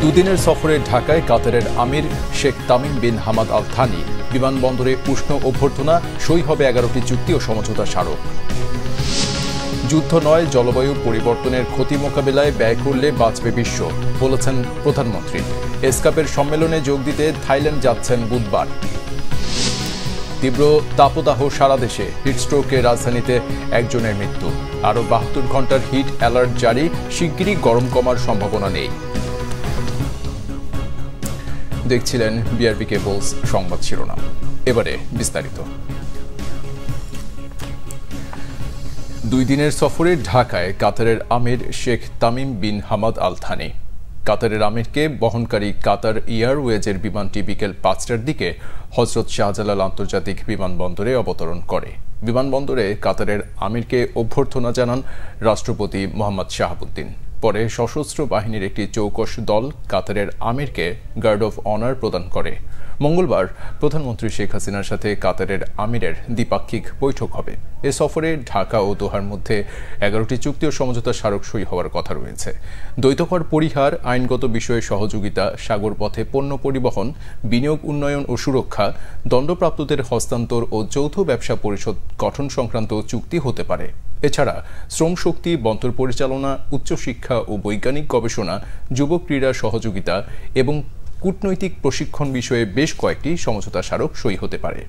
দুদিনের সফরে ঢাকায় কাতারের আমির Sheikh Tamim bin Hamad Al Thani বিমানবন্দরে উষ্ণ অভ্যর্থনা সই হবে এগারোটি চুক্তি ও সমঝোতা স্মারক যুদ্ধ নয় জলবায়ু পরিবর্তনের ক্ষতি মোকাবেলায় ব্যয় করলে বাঁচবে বিশ্ব বলেছেন প্রধানমন্ত্রী এসকাপের সম্মেলনে যোগ দিতে থাইল্যান্ড যাচ্ছেন বুধবার তীব্র তাপদাহ সারা দেশে হিটস্ট্রোকে রাজধানীতে একজনের মৃত্যু আরও বাহাত্তর ঘন্টার হিট অ্যালার্ট জারি শিগগিরই গরম কমার সম্ভাবনা নেই দেখছিলেন বিআরবি কেবলস সংবাদ শিরোনাম এবারে বিস্তারিত দুই দিনের সফরে ঢাকায় কাতারের আমির Sheikh Tamim bin Hamad Al Thani কাতারের আমিরকে বহনকারী কাতার এয়ারওয়েজের বিমানটি বিকেল পাঁচটার দিকে হজরত শাহজালাল আন্তর্জাতিক বিমানবন্দরে অবতরণ করে বিমানবন্দরে কাতারের আমিরকে অভ্যর্থনা জানান রাষ্ট্রপতি মোহাম্মদ শাহাবুদ্দিন পরে সশস্ত্র বাহিনীর একটি চৌকস দল কাতারের আমিরকে গার্ড অফ অনার প্রদান করে মঙ্গলবার প্রধানমন্ত্রী শেখ হাসিনার সাথে কাতারের আমিরের দ্বিপাক্ষিক বৈঠক হবে এ সফরে ঢাকা ও দোহার মধ্যে এগারোটি চুক্তি ও সমঝোতা স্মারক সই হওয়ার কথা রয়েছে দ্বৈতকর পরিহার আইনগত বিষয়ে সহযোগিতা সাগর পথে পণ্য পরিবহন বিনিয়োগ উন্নয়ন ও সুরক্ষা দণ্ডপ্রাপ্তদের হস্তান্তর ও যৌথ ব্যবসা পরিষদ গঠন সংক্রান্ত চুক্তি হতে পারে এছাড়া শ্রমশক্তি বন্তর পরিচালনা উচ্চশিক্ষা ও বৈজ্ঞানিক গবেষণা যুব ক্রীড়া সহযোগিতা এবং কূটনৈতিক প্রশিক্ষণ বিষয়ে বেশ কয়েকটি সমঝোতা স্মারক সই হতে পারে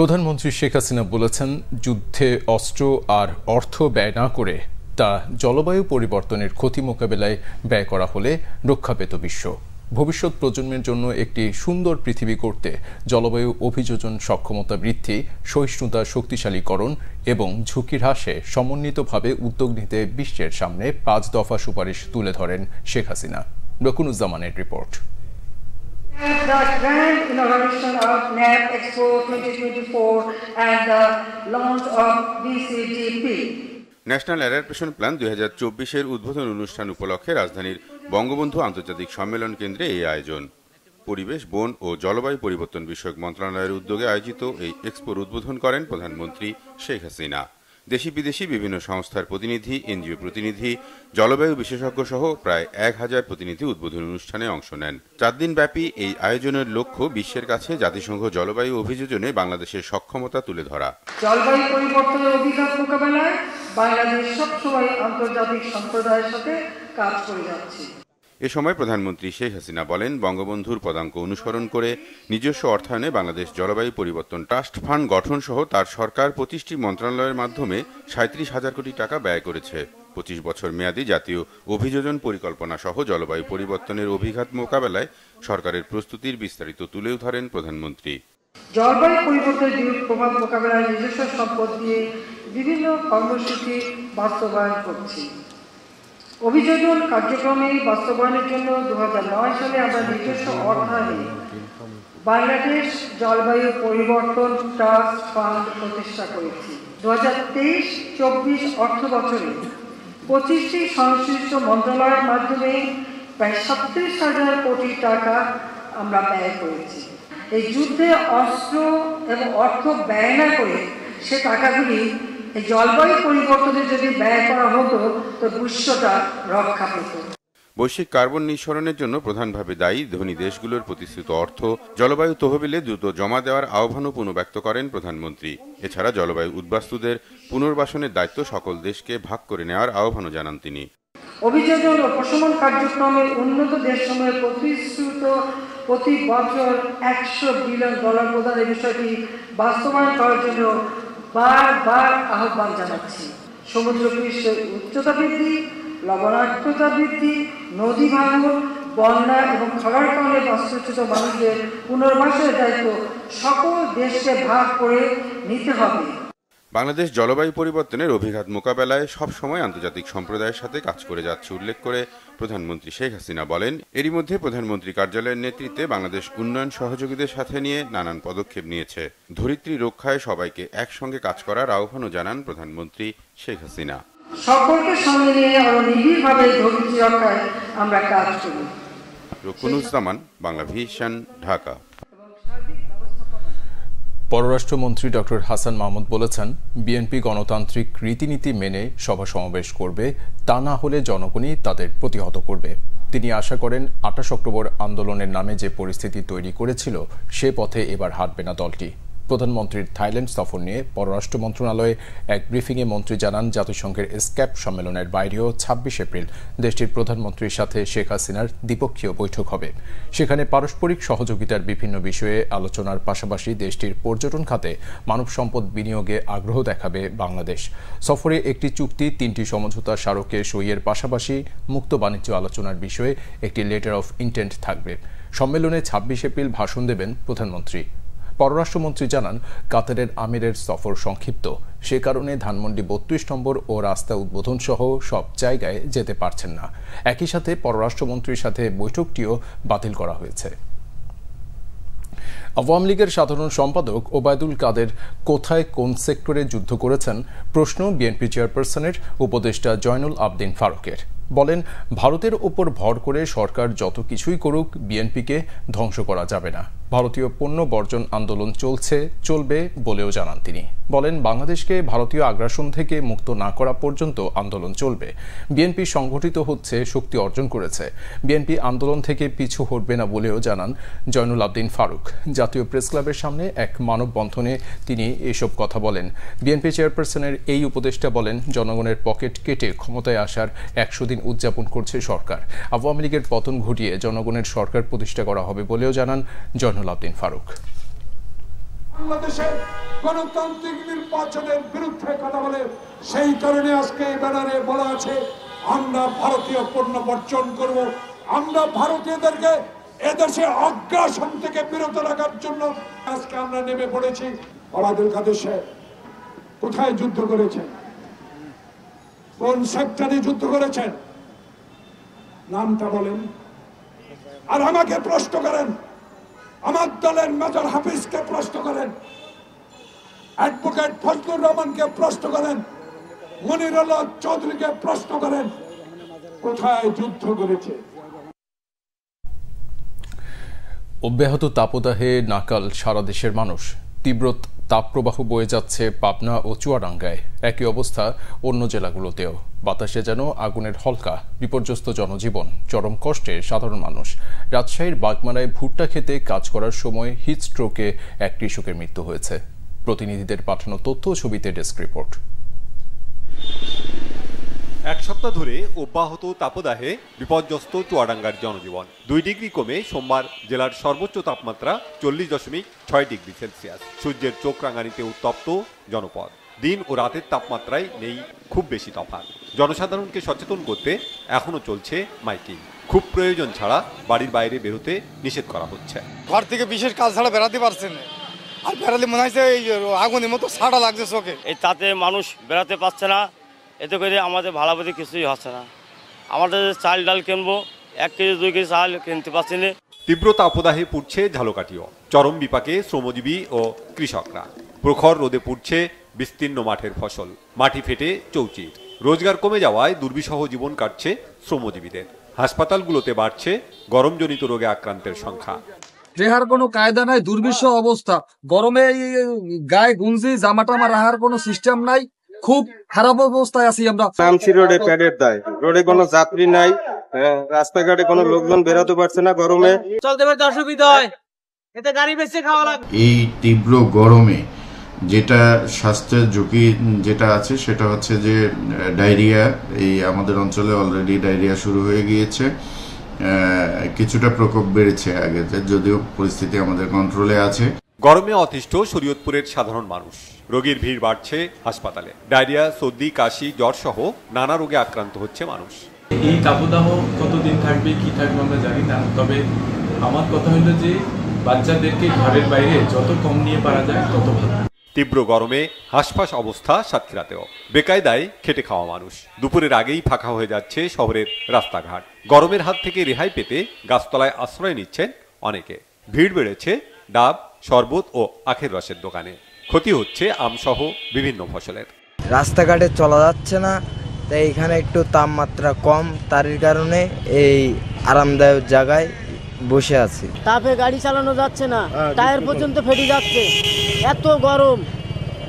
প্রধানমন্ত্রী শেখ হাসিনা বলেছেন যুদ্ধে অস্ত্র আর অর্থ ব্যয় না করে তা জলবায়ু পরিবর্তনের ক্ষতি মোকাবেলায় ব্যয় করা হলে রক্ষা পেত বিশ্ব ভবিষ্যৎ প্রজন্মের জন্য একটি সুন্দর পৃথিবী করতে জলবায়ু অভিযোজন সক্ষমতা বৃদ্ধি সহিষ্ণুতা শক্তিশালীকরণ এবং ঝুঁকি হ্রাসে সমন্বিতভাবে উদ্যোগ নিতে বিশ্বের সামনে পাঁচ দফা সুপারিশ তুলে ধরেন শেখ হাসিনা রকুনুজ্জামানের report the grand inauguration of NAP Expo 2024 and the launch of BCGP. National adaptation plan দুই হাজার চব্বিশের উদ্বোধন অনুষ্ঠান উপলক্ষে রাজধানীর বঙ্গবন্ধু আন্তর্জাতিক সম্মেলন কেন্দ্রে এই আয়োজন পরিবেশ বন ও জলবায়ু পরিবর্তন বিষয়ক মন্ত্রণালয়ের উদ্যোগে আয়োজিত এই এক্সপোর উদ্বোধন করেন প্রধানমন্ত্রী শেখ হাসিনা দেশি বিদেশি বিভিন্ন সংস্থার প্রতিনিধি এনজিও প্রতিনিধি জলবায়ু বিশেষজ্ঞ সহ প্রায় এক হাজার প্রতিনিধি উদ্বোধনী অনুষ্ঠানে অংশ নেন চার দিন ব্যাপী এই আয়োজনের লক্ষ্য বিশ্বের কাছে জাতিসংঘ জলবায়ু অভিযোজনে বাংলাদেশের সক্ষমতা তুলে ধরা জলবায়ু পরিবর্তনের মোকাবেলায় বাংলাদেশ সবসময় আন্তর্জাতিক সম্প্রদায়ের সাথে কাজ করে যাচ্ছে এ সময় প্রধানমন্ত্রী শেখ হাসিনা বলেন বঙ্গবন্ধুর পদাঙ্ক অনুসরণ করে নিজস্ব অর্থায়নে বাংলাদেশ জলবায়ু পরিবর্তন ট্রাস্ট ফান্ড গঠন সহ তার সরকার পঁচিশটি মন্ত্রণালয়ের মাধ্যমে সাঁত্রিশ হাজার কোটি টাকা ব্যয় করেছে পঁচিশ বছর মেয়াদী জাতীয় অভিযোজন পরিকল্পনা সহ জলবায়ু পরিবর্তনের অভিঘাত মোকাবেলায় সরকারের প্রস্তুতির বিস্তারিত তুলেও ধরেন প্রধানমন্ত্রী জলবায়ু পরিবর্তনের বিরূপ প্রভাব মোকাবেলায় নিজস্ব সম্পদ দিয়ে বিভিন্ন কর্মসূচি বাস্তবায়ন করছি অভিযোজন কার্যক্রমে বাস্তবায়নের জন্য দু সালে আমরা নিজস্ব অর্থায়নে বাংলাদেশ জলবায়ু পরিবর্তন ট্রাস্ট ফান্ড প্রতিষ্ঠা করেছি দু হাজার তেইশ চব্বিশ অর্থ বছরে পঁচিশটি সংশ্লিষ্ট মন্ত্রণালয়ের মাধ্যমে প্রায় সাতত্রিশ হাজার কোটি টাকা আমরা ব্যয় করেছি এই যুদ্ধে অস্ত্র এবং অর্থ ব্যয় না করে সে টাকাগুলি এই জলবায়ু পরিবর্তনের যদি ব্যয় করা হতো তো বিশ্বটা রক্ষা পেত বৈশ্বিক কার্বন নিঃসরণের জন্য প্রধানভাবে দায়ী ধনী দেশগুলোর প্রতিশ্রুত অর্থ জলবায়ু তহবিলে দ্রুত জমা দেওয়ার আহ্বানও পুনর্ব্যক্ত করেন প্রধানমন্ত্রী এছাড়া জলবায়ু উদ্বাস্তুদের পুনর্বাসনের দায়িত্ব সকল দেশকে ভাগ করে নেওয়ার আহ্বানও জানান তিনি অভিযোজন ও প্রশমন কার্যক্রমে উন্নত দেশসমূহে প্রতিশ্রুত প্রতি বছর একশো বিলিয়ন ডলার প্রদানের বিষয়টি বাস্তবায়ন করার জন্য বারবার আহ্বান জানাচ্ছি সমুদ্র পৃষ্ঠের উচ্চতা বৃদ্ধি লবণাক্ততা বৃদ্ধি নদী ভাঙন বন্যা এবং খরার কারণে বাস্তুচ্যুত মানুষদের পুনর্বাসের দায়িত্ব সকল দেশকে ভাগ করে নিতে হবে বাংলাদেশ জলবায়ু পরিবর্তনের অভিঘাত মোকাবেলায় সবসময় আন্তর্জাতিক সম্প্রদায়ের সাথে কাজ করে যাচ্ছে উল্লেখ করে প্রধানমন্ত্রী শেখ হাসিনা বলেন এরই মধ্যে প্রধানমন্ত্রী কার্যালয়ের নেতৃত্বে বাংলাদেশ উন্নয়ন সহযোগীদের সাথে নিয়ে নানান পদক্ষেপ নিয়েছে ধরিত্রী রক্ষায় সবাইকে একসঙ্গে কাজ করার আহ্বানও জানান প্রধানমন্ত্রী শেখ হাসিনা সকলকে সঙ্গে নিয়ে নিবিড়ভাবে ধরিত্রী রক্ষায় আমরা কাজ করি রকুনুজ্জামান বাংলা ভিশন ঢাকা পররাষ্ট্রমন্ত্রী ডক্টর হাসান মাহমুদ বলেছেন বিএনপি গণতান্ত্রিক রীতিনীতি মেনে সভা সমাবেশ করবে তা না হলে জনগণই তাদের প্রতিহত করবে তিনি আশা করেন আঠাশ অক্টোবর আন্দোলনের নামে যে পরিস্থিতি তৈরি করেছিল সে পথে এবার হাঁটবে না দলটি প্রধানমন্ত্রীর থাইল্যান্ড সফর নিয়ে পররাষ্ট্র মন্ত্রণালয়ে এক ব্রিফিংয়ে মন্ত্রী জানান জাতিসংঘের স্ক্যাপ সম্মেলনের বাইরেও ২৬ এপ্রিল দেশটির প্রধানমন্ত্রীর সাথে শেখ হাসিনার দ্বিপক্ষীয় বৈঠক হবে সেখানে পারস্পরিক সহযোগিতার বিভিন্ন বিষয়ে আলোচনার পাশাপাশি দেশটির পর্যটন খাতে মানব সম্পদ বিনিয়োগে আগ্রহ দেখাবে বাংলাদেশ সফরে একটি চুক্তি তিনটি সমঝোতা স্মারকে সইয়ের পাশাপাশি মুক্ত বাণিজ্য আলোচনার বিষয়ে একটি লেটার অফ ইন্টেন্ট থাকবে সম্মেলনে ২৬ এপ্রিল ভাষণ দেবেন প্রধানমন্ত্রী পররাষ্ট্রমন্ত্রী জানান কাতারের আমিরের সফর সংক্ষিপ্ত সে কারণে ধানমন্ডি বত্রিশ নম্বর ও রাস্তা উদ্বোধন সহ সব জায়গায় যেতে পারছেন না একই সাথে পররাষ্ট্রমন্ত্রীর সাথে বৈঠকটিও বাতিল করা হয়েছে আওয়ামী লীগের সাধারণ সম্পাদক ওবায়দুল কাদের কোথায় কোন সেক্টরে যুদ্ধ করেছেন প্রশ্ন বিএনপি চেয়ারপারসনের উপদেষ্টা জয়নুল আবদিন ফারুকের বলেন ভারতের ওপর ভর করে সরকার যত কিছুই করুক বিএনপিকে ধ্বংস করা যাবে না ভারতীয় পণ্য বর্জন আন্দোলন চলছে চলবে বলেও জানান তিনি বলেন বাংলাদেশকে ভারতীয় আগ্রাসন থেকে মুক্ত না করা পর্যন্ত আন্দোলন চলবে বিএনপি সংগঠিত হচ্ছে শক্তি অর্জন করেছে বিএনপি আন্দোলন থেকে পিছু হটবে না বলেও জানান জয়নুল আবদিন ফারুক জাতীয় প্রেস ক্লাবের সামনে এক মানববন্ধনে তিনি এসব কথা বলেন বিএনপি চেয়ারপারসনের এই উপদেষ্টা বলেন জনগণের পকেট কেটে ক্ষমতায় আসার একশো দিন উদযাপন করছে সরকার আওয়ামী লীগের পতন ঘটিয়ে জনগণের সরকার প্রতিষ্ঠা করা হবে বলেও জানান জয়নুল আবদিন ফারুক বাংলাদেশের গণতান্ত্রিক নির্বাচনের বিরুদ্ধে কথা বলে সেই কারণে আজকে এই ব্যানারে বলা আছে আমরা ভারতীয় পণ্য বর্জন করব আমরা ভারতীয়দেরকে এদেশে অজ্ঞাসন থেকে বিরত রাখার জন্য আজকে আমরা নেমে পড়েছি আমাদের কাদের কোথায় যুদ্ধ করেছেন কোন সেক্টরে যুদ্ধ করেছেন নামটা বলেন আর আমাকে প্রশ্ন করেন আমার দলের মেজর হাফিজকে প্রশ্ন করেন অ্যাডভোকেট ফজলুর রহমানকে প্রশ্ন করেন মনিরুল্লাহ চৌধুরীকে প্রশ্ন করেন কোথায় যুদ্ধ করেছে অব্যাহত তাপদাহে নাকাল সারা দেশের মানুষ তীব্র তাপপ্রবাহ বয়ে যাচ্ছে পাবনা ও চুয়াডাঙ্গায় একই অবস্থা অন্য জেলাগুলোতেও বাতাসে যেন আগুনের হলকা বিপর্যস্ত জনজীবন চরম কষ্টে সাধারণ মানুষ রাজশাহীর বাগমারায় ভুট্টা খেতে কাজ করার সময় হিট স্ট্রোকে এক কৃষকের মৃত্যু হয়েছে প্রতিনিধিদের পাঠানো তথ্য ছবিতে ডেস্ক রিপোর্ট সপ্তাহ ধরে অব্যাহত তাপদাহে বিপর্যস্ত চুয়াডাঙ্গার জনজীবন দুই ডিগ্রি কমে সোমবার জেলার সর্বোচ্চ তাপমাত্রা চল্লিশ দশমিক ছয় ডিগ্রি সেলসিয়াস সূর্যের চোখ রাঙানিতে উত্তপ্ত জনপদ দিন ও রাতের তাপমাত্রায় নেই খুব বেশি তফাত জনসাধারণকে সচেতন করতে এখনও চলছে মাইকিং খুব প্রয়োজন ছাড়া বাড়ির বাইরে বেরোতে নিষেধ করা হচ্ছে ঘর থেকে বিশেষ কাজ ছাড়া বেড়াতে পারছেন আর বেড়ালে মনে হয়েছে এই আগুনের মতো সাড়া লাগছে চোখে এই তাতে মানুষ বেড়াতে পারছে না এতে করে আমাদের ভাড়া কিছুই হচ্ছে না আমাদের চাল ডাল কিনবো এক কেজি দুই কেজি চাল কিনতে পারছি না তীব্র তাপদাহে পুড়ছে ঝালকাটিও চরম বিপাকে শ্রমজীবী ও কৃষকরা প্রখর রোদে পুড়ছে বিস্তীর্ণ মাঠের ফসল মাটি ফেটে চৌচির রোজগার কমে যাওয়ায় দুর্বিষহ জীবন কাটছে শ্রমজীবীদের হাসপাতালগুলোতে বাড়ছে গরমজনিত রোগে আক্রান্তের সংখ্যা রেহার কোনো কায়দা নাই দুর্বিষহ অবস্থা গরমে গায়ে গুঞ্জি জামাটামা রাহার কোনো সিস্টেম নাই খুব খারাপ অবস্থায় আছি আমরা শামসি রোডে প্যাডের দায় রোডে কোনো যাত্রী নাই হ্যাঁ, রাস্তাঘাটে কোনো লোকজন বেরোতে পারছে না গরমে চলতে পারতে অসুবিধা এতে গাড়ি বেঁচে খাওয়া লাগে এই তীব্র গরমে যেটা স্বাস্থ্যের ঝুঁকি যেটা আছে সেটা হচ্ছে যে ডায়রিয়া এই আমাদের অঞ্চলে অলরেডি ডায়রিয়া শুরু হয়ে গিয়েছে কিছুটা প্রকোপ বেড়েছে আগে যদিও পরিস্থিতি আমাদের কন্ট্রোলে আছে গরমে অতিষ্ঠ শরীয়তপুরের সাধারণ মানুষ রোগীর ভিড় বাড়ছে হাসপাতালে ডায়রিয়া সর্দি কাশি জ্বর সহ নানা রোগে আক্রান্ত হচ্ছে মানুষ এই তাপদাহ কতদিন থাকবে কি থাকবে আমরা জানি না তবে আমার কথা হলো যে বাচ্চাদেরকে ঘরের বাইরে যত কম নিয়ে পারা যায় তত ভালো তীব্র গরমে হাসফাস অবস্থা সাতক্ষীরাতেও বেকায়দায় খেটে খাওয়া মানুষ দুপুরের আগেই ফাঁকা হয়ে যাচ্ছে শহরের রাস্তাঘাট গরমের হাত থেকে রেহাই পেতে গাছতলায় আশ্রয় নিচ্ছেন অনেকে ভিড় বেড়েছে ডাব শরবত ও আখের রসের দোকানে ক্ষতি হচ্ছে আমসহ বিভিন্ন ফসলের রাস্তাঘাটে চলা যাচ্ছে না তাই এখানে একটু তাপমাত্রা কম তার কারণে এই আরামদায়ক জায়গায় বসে আছি তাপে গাড়ি চালানো যাচ্ছে না হ্যাঁ, টায়ার পর্যন্ত ফেটে যাচ্ছে এত গরম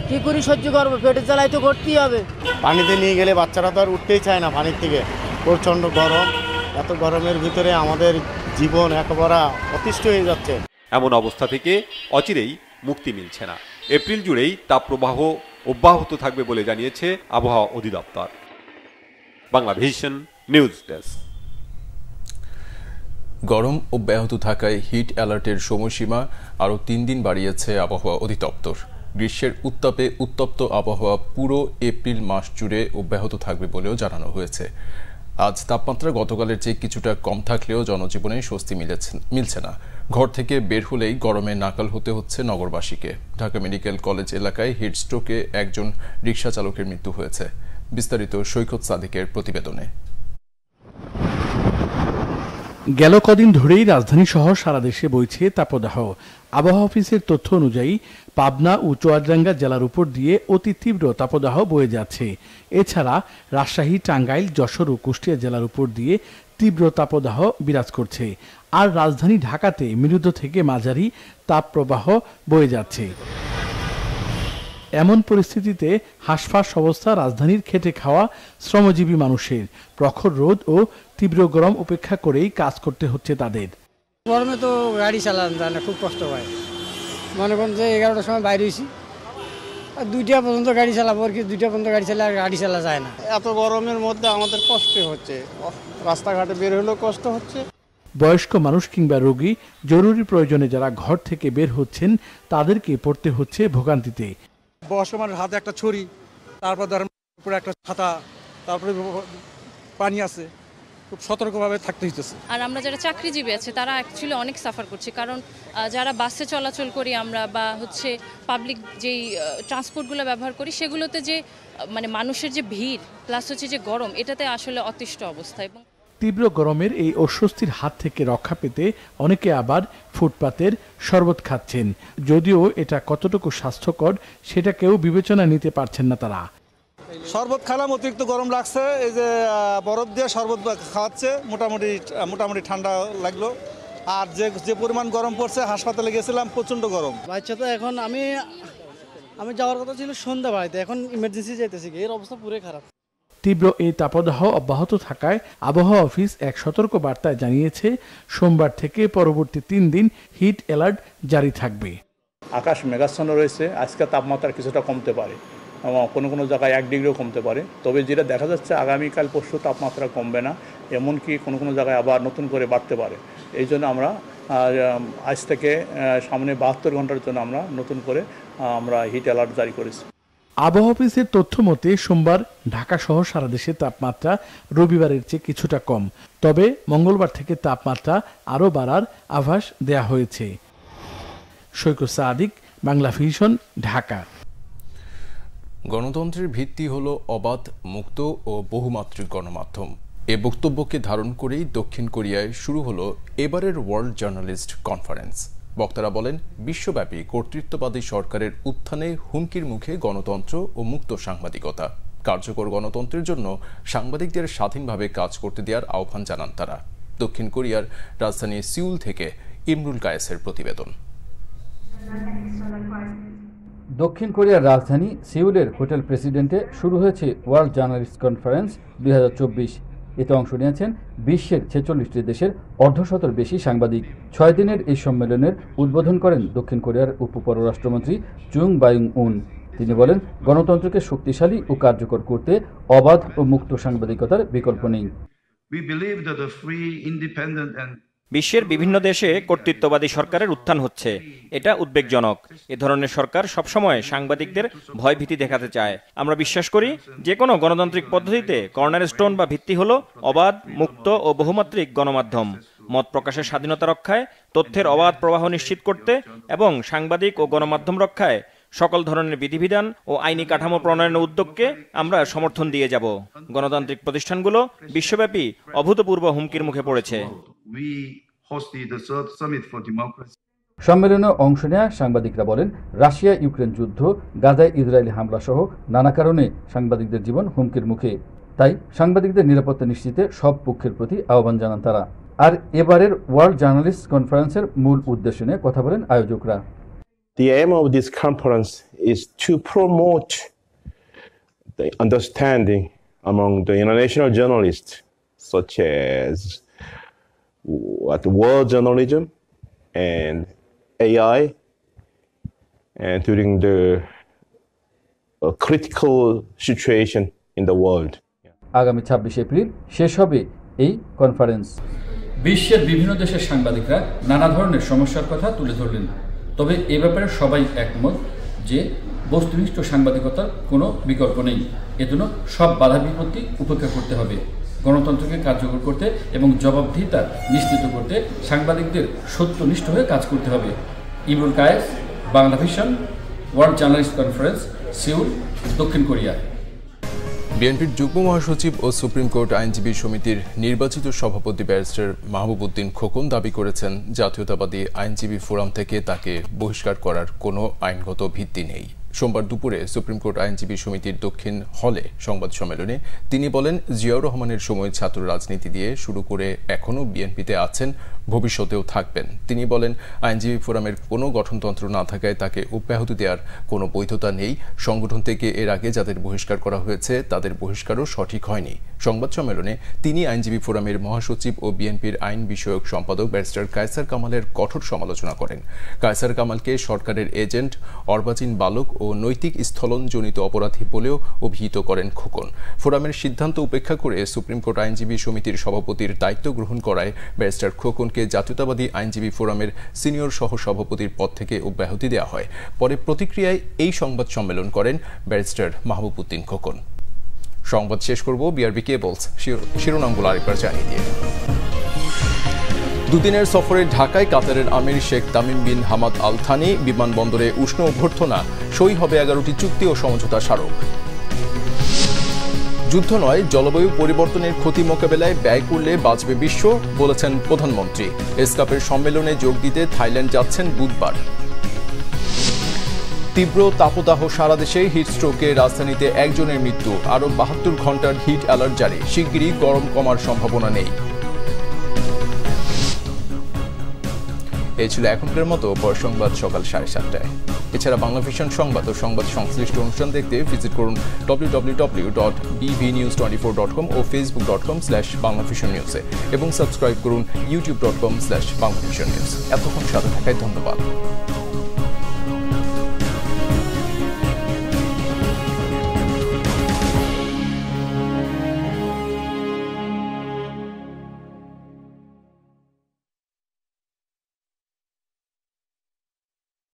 কি করি সহ্য করবো ফেটে চালাই তো করতেই হবে পানিতে নিয়ে গেলে বাচ্চারা তো আর উঠতেই চায় না পানির থেকে প্রচণ্ড গরম এত গরমের ভিতরে আমাদের জীবন একেবারে অতিষ্ঠ হয়ে যাচ্ছে এমন অবস্থা থেকে অচিরেই মুক্তি মিলছে না এপ্রিল জুড়েই প্রবাহ অব্যাহত থাকবে বলে জানিয়েছে আবহাওয়া অধিদপ্তর বাংলা ভিশন নিউজ ডেস্ক গরম অব্যাহত থাকায় হিট অ্যালার্টের সময়সীমা আরও তিন দিন বাড়িয়েছে আবহাওয়া অধিদপ্তর গ্রীষ্মের উত্তাপে উত্তপ্ত আবহাওয়া পুরো এপ্রিল মাস জুড়ে অব্যাহত থাকবে বলেও জানানো হয়েছে আজ তাপমাত্রা গতকালের চেয়ে কিছুটা কম থাকলেও জনজীবনে স্বস্তি মিলছে না ঘর থেকে বের হলেই গরমে নাকাল হতে হচ্ছে নগরবাসীকে ঢাকা মেডিকেল কলেজ এলাকায় হিটস্ট্রোকে একজন রিক্সা চালকের মৃত্যু হয়েছে বিস্তারিত সৈকত সাদিকের প্রতিবেদনে গেল কদিন ধরেই রাজধানী সহ সারা দেশে বইছে তাপদাহ আবহাওয়া অফিসের তথ্য অনুযায়ী পাবনা ও চুয়াডাঙ্গা জেলার উপর দিয়ে অতি তীব্র তাপদাহ বয়ে যাচ্ছে এছাড়া রাজশাহী টাঙ্গাইল যশোর ও কুষ্টিয়া জেলার উপর দিয়ে তীব্র তাপদাহ বিরাজ করছে আর রাজধানী ঢাকাতে মৃদ থেকে মাঝারি তাপপ্রবাহ বয়ে যাচ্ছে এমন পরিস্থিতিতে হাঁসফাঁস অবস্থা রাজধানীর খেটে খাওয়া শ্রমজীবী মানুষের প্রখর রোদ ও তীব্র গরম উপেক্ষা করেই কাজ করতে হচ্ছে তাদের গরমে তো গাড়ি চালান খুব কষ্ট হয় মনে করেন যে এগারোটার সময় বাইরে হয়েছি আর দুইটা পর্যন্ত গাড়ি চালাবো আর কি দুইটা পর্যন্ত গাড়ি চালা গাড়ি চালা যায় না এত গরমের মধ্যে আমাদের কষ্ট হচ্ছে রাস্তাঘাটে বের হলেও কষ্ট হচ্ছে বয়স্ক মানুষ কিংবা রোগী জরুরি প্রয়োজনে যারা ঘর থেকে বের হচ্ছেন তাদেরকে পড়তে হচ্ছে ভোগান্তিতে বয়স্ক মানুষ হাতে একটা ছড়ি তারপর ধরেন একটা ছাতা তারপরে পানি আছে খুব সতর্কভাবে থাকতে হইতেছে আর আমরা যারা চাকরিজীবী আছে তারা অ্যাকচুয়ালি অনেক সাফার করছি কারণ যারা বাসে চলাচল করি আমরা বা হচ্ছে পাবলিক যেই ট্রান্সপোর্টগুলো ব্যবহার করি সেগুলোতে যে মানে মানুষের যে ভিড় প্লাস হচ্ছে যে গরম এটাতে আসলে অতিষ্ঠ অবস্থা এবং তীব্র গরমের এই অস্বস্তির হাত থেকে রক্ষা পেতে অনেকে আবার ফুটপাতের শরবত খাচ্ছেন যদিও এটা কতটুকু স্বাস্থ্যকর সেটাকেও বিবেচনা নিতে পারছেন না তারা শরবত খালাম অতিরিক্ত গরম লাগছে এই যে বরফ দিয়ে শরবত খাওয়াচ্ছে মোটামুটি মোটামুটি ঠান্ডা লাগলো আর যে যে পরিমাণ গরম পড়ছে হাসপাতালে গেছিলাম প্রচণ্ড গরম বাচ্চা তো এখন আমি আমি যাওয়ার কথা ছিল সন্ধ্যাবেলাতে এখন ইমার্জেন্সি যাইতেছি এর অবস্থা পুরো খারাপ তীব্র এই তাপদাহ অব্যাহত থাকায় আবহাওয়া অফিস এক সতর্ক বার্তায় জানিয়েছে সোমবার থেকে পরবর্তী তিন দিন হিট অ্যালার্ট জারি থাকবে আকাশ মেঘাচ্ছন্ন রয়েছে আজকে তাপমাত্রা কিছুটা কমতে পারে কোনো কোনো জায়গায় এক ডিগ্রিও কমতে পারে তবে যেটা দেখা যাচ্ছে আগামীকাল পরশু তাপমাত্রা কমবে না এমনকি কোনো কোনো জায়গায় আবার নতুন করে বাড়তে পারে এই জন্য আমরা আজ থেকে সামনে বাহাত্তর ঘন্টার জন্য আমরা নতুন করে আমরা হিট অ্যালার্ট জারি করেছি আবহাওয়া অফিসের তথ্য মতে সোমবার ঢাকাসহ সারা দেশে তাপমাত্রা রবিবারের চেয়ে কিছুটা কম তবে মঙ্গলবার থেকে তাপমাত্রা আরও বাড়ার আভাস দেয়া হয়েছে সৈকত সাদিক বাংলা ভিশন ঢাকা গণতন্ত্রের ভিত্তি হল অবাধ মুক্ত ও বহুমাত্রিক গণমাধ্যম এ বক্তব্যকে ধারণ করেই দক্ষিণ কোরিয়ায় শুরু হলো এবারের ওয়ার্ল্ড জার্নালিস্ট কনফারেন্স বক্তারা বলেন বিশ্বব্যাপী কর্তৃত্ববাদী সরকারের উত্থানে হুমকির মুখে গণতন্ত্র ও মুক্ত সাংবাদিকতা কার্যকর গণতন্ত্রের জন্য সাংবাদিকদের স্বাধীনভাবে কাজ করতে দেওয়ার আহ্বান জানান তারা দক্ষিণ কোরিয়ার রাজধানী সিউল থেকে ইমরুল কায়েসের প্রতিবেদন দক্ষিণ কোরিয়ার রাজধানী সিউলের হোটেল প্রেসিডেন্টে শুরু হয়েছে ওয়ার্ল্ড জার্নালিস্ট কনফারেন্স দুই এতে অংশ নিয়েছেন বিশ্বের ছেচল্লিশটি দেশের অর্ধশতর বেশি সাংবাদিক ছয় দিনের এই সম্মেলনের উদ্বোধন করেন দক্ষিণ কোরিয়ার উপপররাষ্ট্রমন্ত্রী চুং বায়ুং উন তিনি বলেন গণতন্ত্রকে শক্তিশালী ও কার্যকর করতে অবাধ ও মুক্ত সাংবাদিকতার বিকল্প নেই We believe that a free, independent and বিশ্বের বিভিন্ন দেশে কর্তৃত্ববাদী সরকারের উত্থান হচ্ছে এটা উদ্বেগজনক এ ধরনের সরকার সবসময় সাংবাদিকদের ভয়ভীতি দেখাতে চায় আমরা বিশ্বাস করি যে কোনো গণতান্ত্রিক পদ্ধতিতে কর্নার স্টোন বা ভিত্তি হল অবাধ মুক্ত ও বহুমাত্রিক গণমাধ্যম মত প্রকাশের স্বাধীনতা রক্ষায় তথ্যের অবাধ প্রবাহ নিশ্চিত করতে এবং সাংবাদিক ও গণমাধ্যম রক্ষায় সকল ধরনের বিধিবিধান ও আইনি কাঠামো প্রণয়নের উদ্যোগকে আমরা সমর্থন দিয়ে যাব গণতান্ত্রিক প্রতিষ্ঠানগুলো বিশ্বব্যাপী অভূতপূর্ব হুমকির মুখে পড়েছে সম্মেলনে অংশ নেয়া সাংবাদিকরা বলেন রাশিয়া ইউক্রেন যুদ্ধ গাজায় ইসরায়েলি হামলা সহ নানা কারণে সাংবাদিকদের জীবন হুমকির মুখে তাই সাংবাদিকদের নিরাপত্তা নিশ্চিতে সব পক্ষের প্রতি আহ্বান জানান তারা আর এবারের ওয়ার্ল্ড জার্নালিস্ট কনফারেন্সের মূল উদ্দেশ্য নিয়ে কথা বলেন আয়োজকরা The aim of this conference is to promote the understanding among the international journalists, such as what world journalism and AI, and during the uh, critical situation in the world. আগামী ছাব্বিশ April শেষ হবে এই conference বিশ্বের বিভিন্ন দেশের সাংবাদিকরা নানা ধরনের সমস্যার কথা তুলে ধরলেন তবে এ ব্যাপারে সবাই একমত যে বস্তুনিষ্ঠ সাংবাদিকতার কোনো বিকল্প নেই এজন্য সব বাধা বিপত্তি উপেক্ষা করতে হবে গণতন্ত্রকে কার্যকর করতে এবং জবাবদিহিতা নিশ্চিত করতে সাংবাদিকদের সত্যনিষ্ঠ হয়ে কাজ করতে হবে Imrul Kayes Bangla Vision world journalist conference Seoul দক্ষিণ কোরিয়া বিএনপির যুগ্ম মহাসচিব ও সুপ্রিম কোর্ট আইনজীবী সমিতির নির্বাচিত সভাপতি ব্যারিস্টার মাহবুবুদ্দিন খোকন দাবি করেছেন জাতীয়তাবাদী আইনজীবী ফোরাম থেকে তাকে বহিষ্কার করার কোনো আইনগত ভিত্তি নেই সোমবার দুপুরে সুপ্রিম কোর্ট আইনজীবী সমিতির দক্ষিণ হলে সংবাদ সম্মেলনে তিনি বলেন জিয়াউর রহমানের সময় ছাত্র রাজনীতি দিয়ে শুরু করে এখনও বিএনপিতে আছেন ভবিষ্যতেও থাকবেন তিনি বলেন আইনজীবী ফোরামের কোনো গঠনতন্ত্র না থাকায় তাকে অব্যাহতি দেওয়ার কোনো বৈধতা নেই সংগঠন থেকে এর আগে যাদের বহিষ্কার করা হয়েছে তাদের বহিষ্কারও সঠিক হয়নি সংবাদ সম্মেলনে তিনি আইনজীবী ফোরামের মহাসচিব ও বিএনপির আইন বিষয়ক সম্পাদক ব্যারিস্টার কায়সার কামালের কঠোর সমালোচনা করেন কায়সার কামালকে সরকারের এজেন্ট অর্বাচীন বালক ও নৈতিক স্থলনজনিত অপরাধী বলেও অভিহিত করেন খোকন ফোরামের সিদ্ধান্ত উপেক্ষা করে সুপ্রিম কোর্ট আইনজীবী সমিতির সভাপতির দায়িত্ব গ্রহণ করায় ব্যারিস্টার খোকন মাহমুদকে জাতীয়তাবাদী আইনজীবী ফোরামের সিনিয়র সহসভাপতির পদ থেকে অব্যাহতি দেওয়া হয় পরে প্রতিক্রিয়ায় এই সংবাদ সম্মেলন করেন ব্যারিস্টার মাহবুব উদ্দিন খোকন সংবাদ শেষ করব বিআরবি কেবলস শিরোনামগুলো আরেকবার জানিয়ে দিয়ে দুদিনের সফরে ঢাকায় কাতারের আমির Sheikh Tamim bin Hamad Al Thani বিমানবন্দরে উষ্ণ অভ্যর্থনা সই হবে এগারোটি চুক্তি ও সমঝোতা স্মারক যুদ্ধ নয় জলবায়ু পরিবর্তনের ক্ষতি মোকাবেলায় ব্যয় করলে বাঁচবে বিশ্ব বলেছেন প্রধানমন্ত্রী এসকাপের সম্মেলনে যোগ দিতে থাইল্যান্ড যাচ্ছেন বুধবার তীব্র তাপদাহ সারা দেশে হিটস্ট্রোকে রাজধানীতে একজনের মৃত্যু আরও বাহাত্তর ঘন্টার হিট অ্যালার্ট জারি শিগগিরই গরম কমার সম্ভাবনা নেই এই ছিল এখনকার মতো পর সংবাদ সকাল সাড়ে সাতটায় এছাড়া বাংলা ভিশন সংবাদ ও সংবাদ সংশ্লিষ্ট অনুষ্ঠান দেখতে ভিজিট করুন W dot twenty four dot com ও Facebook dot com slash Bangla Vision নিউজে এবং সাবস্ক্রাইব করুন YouTube dot com slash Bangla Vision news এতক্ষণ সাথে থাকায় ধন্যবাদ